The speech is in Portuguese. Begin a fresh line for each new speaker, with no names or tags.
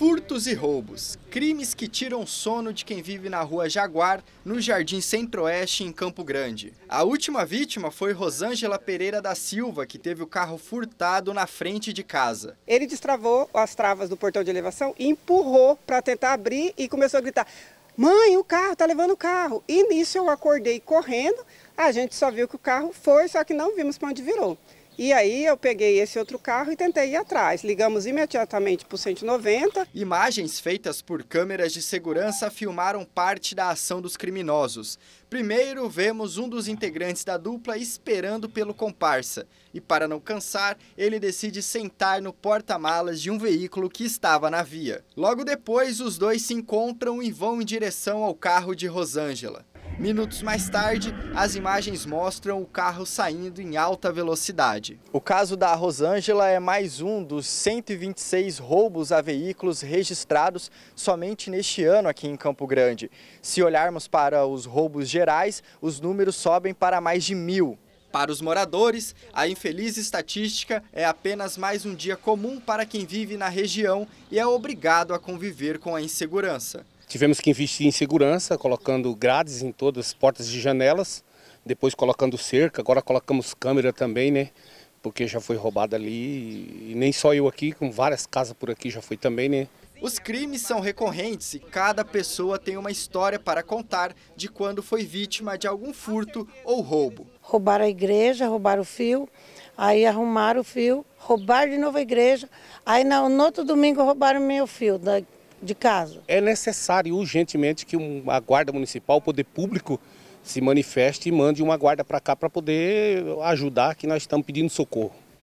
Furtos e roubos, crimes que tiram sono de quem vive na rua Jaguar, no Jardim Centro-Oeste, em Campo Grande. A última vítima foi Rosângela Pereira da Silva,
que teve o carro furtado na frente de casa. Ele destravou as travas do portão de elevação e empurrou para tentar abrir e começou a gritar: Mãe, o carro, tá levando o carro. E nisso eu acordei correndo, a gente só viu que o carro foi, só que não vimos para onde virou. E aí eu peguei esse outro carro e tentei ir atrás. Ligamos imediatamente para o 190. Imagens feitas por câmeras de segurança filmaram parte da ação dos criminosos.
Primeiro vemos um dos integrantes da dupla esperando pelo comparsa. E para não cansar, ele decide sentar no porta-malas de um veículo que estava na via. Logo depois, os dois se encontram e vão em direção ao carro de Rosângela. Minutos mais tarde, as imagens mostram o carro saindo em alta velocidade. O caso da Rosângela é mais um dos 126 roubos a veículos registrados somente neste ano aqui em Campo Grande. Se olharmos para os roubos gerais, os números sobem para mais de mil. Para os moradores, a infeliz estatística é apenas mais um dia comum para quem vive na região e é obrigado a conviver com a insegurança.
Tivemos que investir em segurança, colocando grades em todas as portas e janelas, depois colocando cerca, agora colocamos câmera também, né? Porque já foi roubada ali, e nem só eu aqui, com várias casas por aqui já foi também, né?
Os crimes são recorrentes e cada pessoa tem uma história para contar de quando
foi vítima de algum furto ou roubo. Roubaram a igreja, roubaram o fio, aí arrumaram o fio, roubaram de novo a igreja, aí no, outro domingo roubaram meu fio, de casa.
É necessário urgentemente que uma guarda municipal, o poder público, se manifeste e mande uma guarda para cá para poder ajudar, que nós estamos pedindo socorro.